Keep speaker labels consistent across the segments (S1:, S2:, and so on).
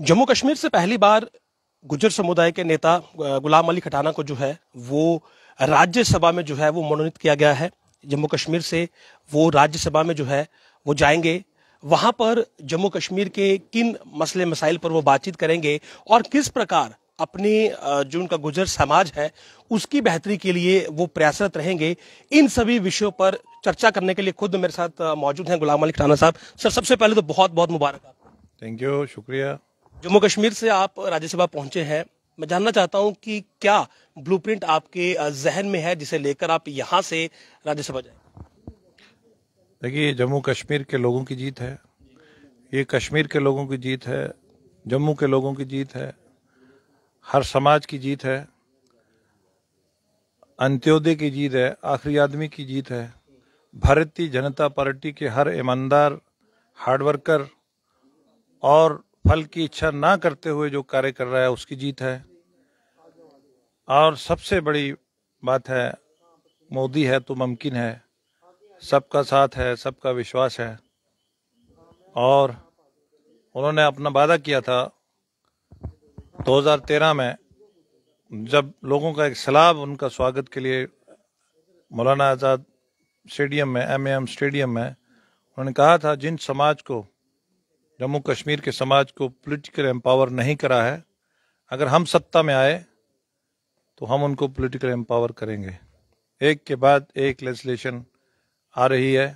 S1: जम्मू कश्मीर से पहली बार गुजर समुदाय के नेता गुलाम अली खटाना को जो है वो राज्यसभा में जो है वो मनोनीत किया गया है जम्मू कश्मीर से वो राज्यसभा में जो है वो जाएंगे वहां पर जम्मू कश्मीर के किन मसले मसाइल पर वो बातचीत करेंगे और किस प्रकार अपनी जो उनका गुजर समाज है उसकी बेहतरी के लिए वो प्रयासरत रहेंगे इन सभी विषयों पर चर्चा करने के लिए खुद मेरे साथ मौजूद हैं गुलाम अली खटाना साहब सर सबसे पहले तो बहुत बहुत मुबारक थैंक यू शुक्रिया जम्मू कश्मीर से आप राज्यसभा पहुंचे हैं मैं जानना चाहता हूं कि क्या ब्लूप्रिंट आपके जहन में है जिसे लेकर आप यहां से राज्यसभा जाए
S2: देखिए जम्मू कश्मीर के लोगों की जीत है ये कश्मीर के लोगों की जीत है जम्मू के लोगों की जीत है हर समाज की जीत है अंत्योदय की जीत है आखिरी आदमी की जीत है भारतीय जनता पार्टी के हर ईमानदार हार्डवर्कर और फल की इच्छा ना करते हुए जो कार्य कर रहा है उसकी जीत है और सबसे बड़ी बात है मोदी है तो मुमकिन है सबका साथ है सबका विश्वास है और उन्होंने अपना वादा किया था 2013 में जब लोगों का एक सलाब उनका स्वागत के लिए मौलाना आज़ाद स्टेडियम में एम स्टेडियम में उन्होंने कहा था जिन समाज को जम्मू कश्मीर के समाज को पॉलिटिकल एम्पावर नहीं करा है अगर हम सत्ता में आए तो हम उनको पॉलिटिकल एम्पावर करेंगे एक के बाद एक लेजिस्लेशन आ रही है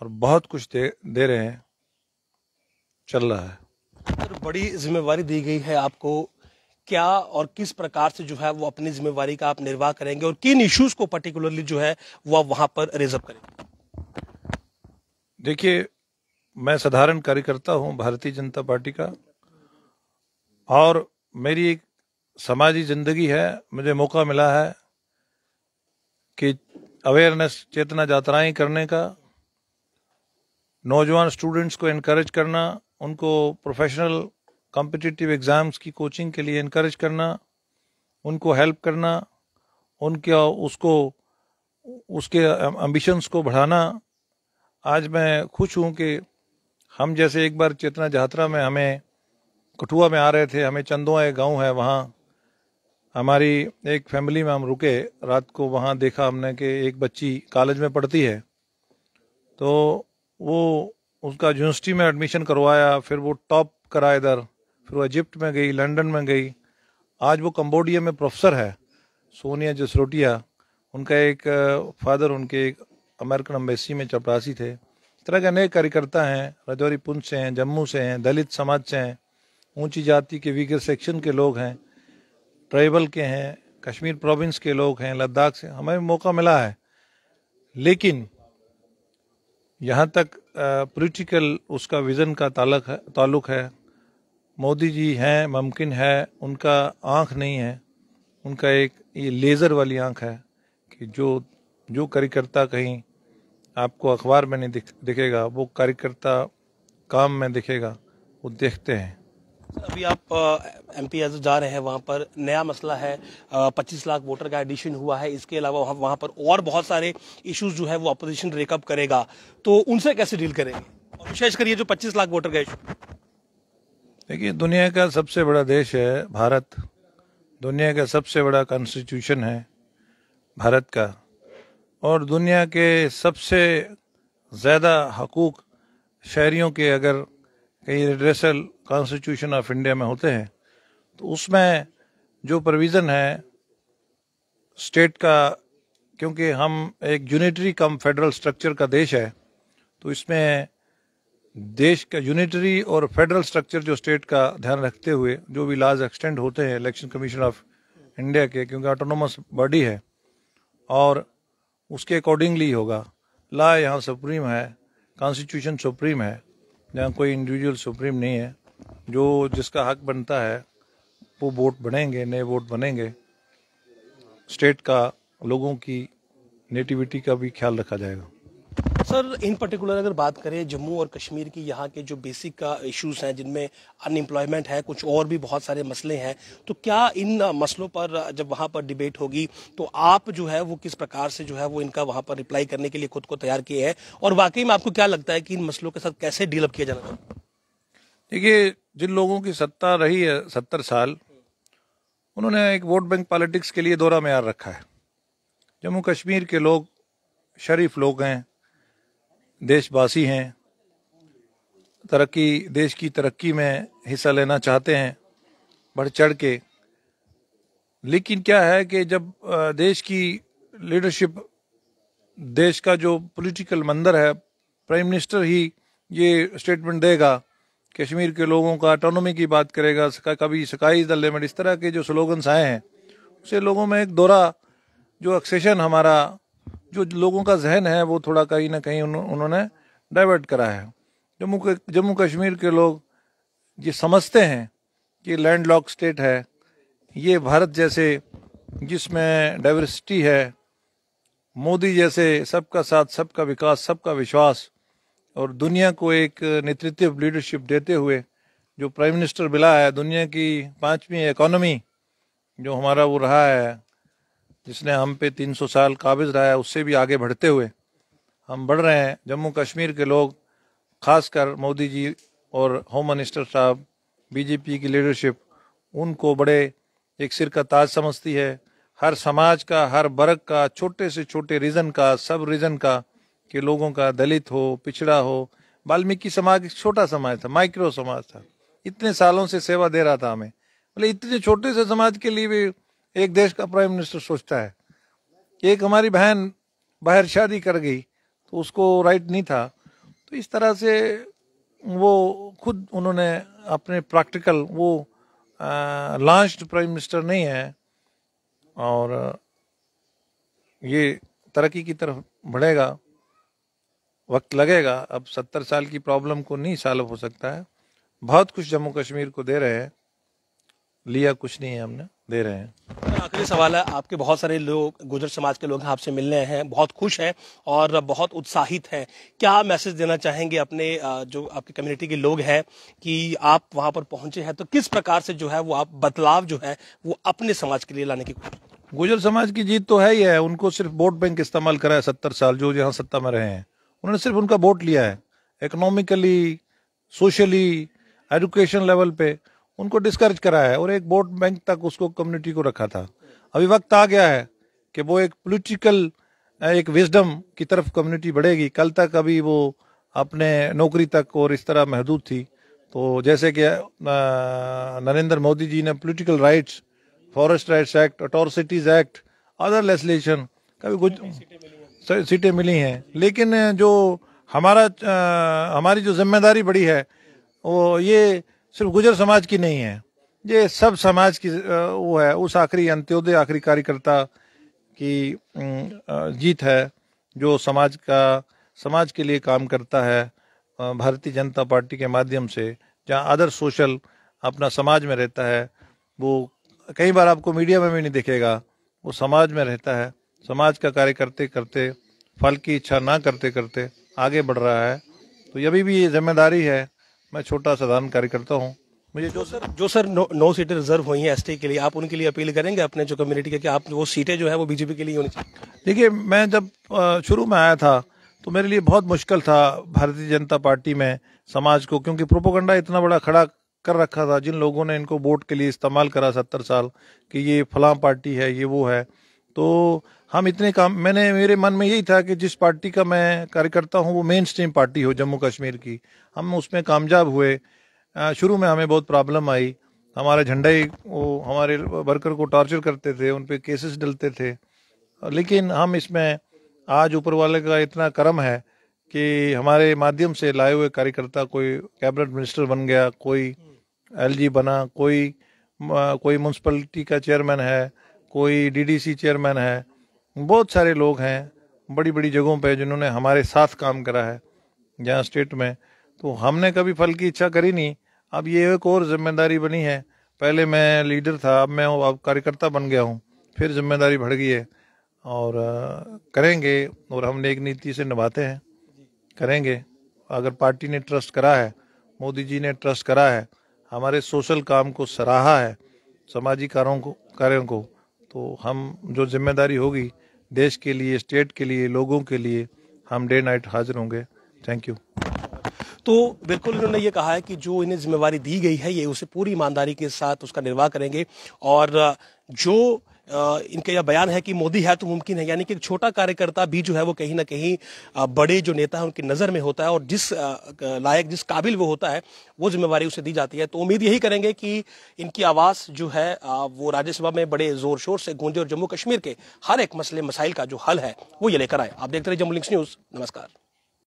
S2: और बहुत कुछ दे, दे रहे हैं चल रहा है
S1: सर बड़ी जिम्मेवारी दी गई है आपको क्या और किस प्रकार से जो है वो अपनी जिम्मेवारी का आप निर्वाह करेंगे और किन इश्यूज को पर्टिकुलरली जो है वो आप वहां पर रेजर्व करेंगे
S2: देखिए मैं साधारण कार्यकर्ता हूं भारतीय जनता पार्टी का और मेरी एक समाजी जिंदगी है मुझे मौका मिला है कि अवेयरनेस चेतना यात्राएं करने का नौजवान स्टूडेंट्स को इनक्रेज करना उनको प्रोफेशनल कॉम्पिटिटिव एग्ज़ाम्स की कोचिंग के लिए इनक्रेज करना उनको हेल्प करना उनके उसको उसके एम्बिशंस को बढ़ाना आज मैं खुश हूं कि हम जैसे एक बार चेतना जहात्रा में हमें कठुआ में आ रहे थे हमें चंदुआ एक गाँव है वहाँ हमारी एक फैमिली में हम रुके रात को वहाँ देखा हमने कि एक बच्ची कॉलेज में पढ़ती है तो वो उसका यूनिवर्सिटी में एडमिशन करवाया फिर वो टॉप करा इधर फिर वो इजिप्ट में गई लंदन में गई आज वो कम्बोडिया में प्रोफेसर है सोनिया जसरोटिया उनका एक फादर उनके एक अमेरिकन अम्बेसी में चपरासी थे तरह के अनेक कार्यकर्ता हैं रजौरी पुंछ से हैं जम्मू से हैं दलित समाज से हैं ऊंची जाति के वीगर सेक्शन के लोग हैं ट्राइबल के हैं कश्मीर प्रोविंस के लोग हैं लद्दाख से हमें मौका मिला है लेकिन यहाँ तक पॉलिटिकल उसका विज़न का ताल्लुक है ताल्लुक है मोदी जी हैं मुमकिन है उनका आँख नहीं है उनका एक ये लेज़र वाली आँख है कि जो जो कार्यकर्ता कहीं आपको अखबार में नहीं दिख, दिखेगा वो कार्यकर्ता काम में दिखेगा वो देखते हैं
S1: अभी आप एम पी जा रहे हैं वहाँ पर नया मसला है पच्चीस लाख वोटर का एडिशन हुआ है इसके अलावा वहाँ पर और बहुत सारे इश्यूज जो है वो अपोजिशन रेकअप करेगा तो उनसे कैसे डील करेंगे और विशेष करिए जो पच्चीस लाख वोटर का इशू
S2: देखिए दुनिया का सबसे बड़ा देश है भारत दुनिया का सबसे बड़ा कॉन्स्टिट्यूशन है भारत का और दुनिया के सबसे ज़्यादा हकूक़ शहरीों के अगर कहीं रिड्रेसल कॉन्स्टिट्यूशन ऑफ इंडिया में होते हैं तो उसमें जो प्रोविज़न है स्टेट का क्योंकि हम एक यूनिटरी कम फेडरल स्ट्रक्चर का देश है तो इसमें देश का यूनिटरी और फेडरल स्ट्रक्चर जो स्टेट का ध्यान रखते हुए जो भी लाज एक्सटेंड होते हैं इलेक्शन कमीशन ऑफ इंडिया के क्योंकि ऑटोनोमस बॉडी है और उसके अकॉर्डिंगली होगा ला यहाँ सुप्रीम है कॉन्स्टिट्यूशन सुप्रीम है यहाँ कोई इंडिविजुअल सुप्रीम नहीं है जो जिसका हक बनता है वो वोट बनेंगे नए वोट बनेंगे स्टेट का लोगों की नेटिविटी का भी ख्याल रखा जाएगा
S1: सर इन पर्टिकुलर अगर बात करें जम्मू और कश्मीर की यहाँ के जो बेसिक का इश्यूज हैं जिनमें अनएम्प्लॉयमेंट है कुछ और भी बहुत सारे मसले हैं तो क्या इन मसलों पर जब वहाँ पर डिबेट होगी तो आप जो है वो किस प्रकार से जो है वो इनका वहाँ पर रिप्लाई करने के लिए खुद को तैयार किए हैं और वाकई में आपको क्या लगता है कि इन मसलों के साथ कैसे डीलअप किया जाना देखिए जिन लोगों की सत्ता रही है सत्तर साल उन्होंने एक वोट बैंक
S2: पॉलिटिक्स के लिए दौरा मैार रखा है जम्मू कश्मीर के लोग शरीफ लोग हैं देशवासी हैं तरक्की देश की तरक्की में हिस्सा लेना चाहते हैं बढ़ चढ़ के लेकिन क्या है कि जब देश की लीडरशिप देश का जो पॉलिटिकल मंदर है प्राइम मिनिस्टर ही ये स्टेटमेंट देगा कश्मीर के लोगों का अटोनोमी की बात करेगा कभी सकाई दल लिमिट इस तरह के जो स्लोगन्स आए हैं उसे लोगों में एक दौरा जो एक्सेशन हमारा जो लोगों का जहन है वो थोड़ा कहीं ना कहीं उन्होंने डाइवर्ट करा है जम्मू जम्मू कश्मीर के लोग ये समझते हैं कि लैंड लॉक स्टेट है ये भारत जैसे जिसमें डाइवर्सिटी है मोदी जैसे सबका साथ सबका विकास सबका विश्वास और दुनिया को एक नेतृत्व लीडरशिप देते हुए जो प्राइम मिनिस्टर मिला है दुनिया की पांचवी इकोनॉमी जो हमारा वो रहा है जिसने हम पे 300 साल काबिज रहा है उससे भी आगे बढ़ते हुए हम बढ़ रहे हैं जम्मू कश्मीर के लोग खासकर मोदी जी और होम मिनिस्टर साहब बीजेपी की लीडरशिप उनको बड़े एक सिर का ताज समझती है हर समाज का हर वर्ग का छोटे से छोटे रीजन का सब रीजन का के लोगों का दलित हो पिछड़ा हो वाल्मीकि समाज एक छोटा समाज था माइक्रो समाज था इतने सालों से सेवा दे रहा था हमें मतलब इतने छोटे से समाज के लिए भी एक देश का प्राइम मिनिस्टर सोचता है एक हमारी बहन बाहर शादी कर गई तो उसको राइट नहीं था तो इस तरह से वो खुद उन्होंने अपने प्रैक्टिकल वो लास्ट प्राइम मिनिस्टर नहीं है और ये तरक्की की तरफ बढ़ेगा वक्त लगेगा अब सत्तर साल की प्रॉब्लम को नहीं सॉल्व हो सकता है बहुत कुछ जम्मू कश्मीर को दे रहे हैं लिया कुछ नहीं है हमने दे रहे हैं
S1: आखिरी सवाल है आपके बहुत सारे लोग गुजर समाज के लोग आपसे मिलने हैं बहुत खुश हैं और बहुत उत्साहित हैं क्या मैसेज देना चाहेंगे अपने जो आपकी कम्युनिटी के लोग हैं कि आप वहां पर पहुंचे हैं तो किस प्रकार से जो है वो आप बदलाव जो है वो अपने समाज के लिए लाने की कोशिश
S2: गुजर समाज की जीत तो है ही है उनको सिर्फ वोट बैंक इस्तेमाल करा है सत्तर साल जो यहाँ सत्ता में रहे हैं उन्होंने सिर्फ उनका वोट लिया है इकोनॉमिकली सोशली एजुकेशन लेवल पे उनको डिस्करेज करा है और एक वोट बैंक तक उसको कम्युनिटी को रखा था अभी वक्त आ गया है कि वो एक पोलिटिकल एक विजडम की तरफ कम्युनिटी बढ़ेगी कल तक अभी वो अपने नौकरी तक और इस तरह महदूद थी तो जैसे कि नरेंद्र मोदी जी ने political rights forest rights act atrocities act other legislation कभी कुछ सीटें मिली हैं लेकिन जो हमारा हमारी जो जिम्मेदारी बड़ी है वो ये सिर्फ गुजर समाज की नहीं है ये सब समाज की वो है उस आखिरी अंत्योदय आखिरी कार्यकर्ता की जीत है जो समाज का समाज के लिए काम करता है भारतीय जनता पार्टी के माध्यम से जहाँ अदर सोशल अपना समाज में रहता है वो कई बार आपको मीडिया में भी नहीं दिखेगा वो समाज में रहता है समाज का कार्य करते करते फल की इच्छा ना करते करते आगे बढ़ रहा है तो अभी भी ये जिम्मेदारी है मैं छोटा साधारण कार्यकर्ता हूँ
S1: मुझे जो सर जो सर नौ, नौ सीटें रिजर्व हुई हैं एसटी के लिए आप उनके लिए अपील करेंगे अपने जो कम्युनिटी के कि आप वो सीटें जो है वो बीजेपी के लिए होनी चाहिए देखिए मैं जब शुरू
S2: में आया था तो मेरे लिए बहुत मुश्किल था भारतीय जनता पार्टी में समाज को क्योंकि प्रोपोगंडा इतना बड़ा खड़ा कर रखा था जिन लोगों ने इनको वोट के लिए इस्तेमाल करा सत्तर साल कि ये फलां पार्टी है ये वो है तो हम इतने काम मैंने मेरे मन में यही था कि जिस पार्टी का मैं कार्यकर्ता हूँ वो मेन स्ट्रीम पार्टी हो जम्मू कश्मीर की हम उसमें कामयाब हुए शुरू में हमें बहुत प्रॉब्लम आई हमारे झंडे वो हमारे वर्कर को टॉर्चर करते थे उन पर केसेस डलते थे लेकिन हम इसमें आज ऊपर वाले का इतना कर्म है कि हमारे माध्यम से लाए हुए कार्यकर्ता कोई कैबिनेट मिनिस्टर बन गया कोई एलजी बना कोई कोई म्यूनसिपलिटी का चेयरमैन है कोई डीडीसी चेयरमैन है बहुत सारे लोग हैं बड़ी बड़ी जगहों पे जिन्होंने हमारे साथ काम करा है जहाँ स्टेट में तो हमने कभी फल की इच्छा करी नहीं अब ये एक और जिम्मेदारी बनी है पहले मैं लीडर था अब मैं अब कार्यकर्ता बन गया हूँ फिर जिम्मेदारी बढ़ गई है और करेंगे और हम नेक नीति से निभाते हैं करेंगे अगर पार्टी ने ट्रस्ट करा है मोदी जी ने ट्रस्ट करा है हमारे सोशल काम को सराहा है सामाजिक कार्यों को कार्यों को तो हम जो जिम्मेदारी होगी देश के लिए स्टेट के लिए लोगों के लिए हम डे नाइट हाजिर होंगे थैंक यू
S1: तो बिल्कुल इन्होंने ये कहा है कि जो इन्हें जिम्मेवारी दी गई है ये उसे पूरी ईमानदारी के साथ उसका निर्वाह करेंगे और जो इनका यह बयान है कि मोदी है तो मुमकिन है यानी कि एक छोटा कार्यकर्ता भी जो है वो कहीं ना कहीं बड़े जो नेता है उनकी नज़र में होता है और जिस लायक जिस काबिल वो होता है वो जिम्मेवारी उसे दी जाती है तो उम्मीद यही करेंगे कि इनकी आवाज़ जो है वो राज्यसभा में बड़े जोर शोर से गूंजे और जम्मू कश्मीर के हर एक मसले मसाइल का जो हल है वो ये लेकर आए आप देखते रहे जम्मू लिंक्स न्यूज़ नमस्कार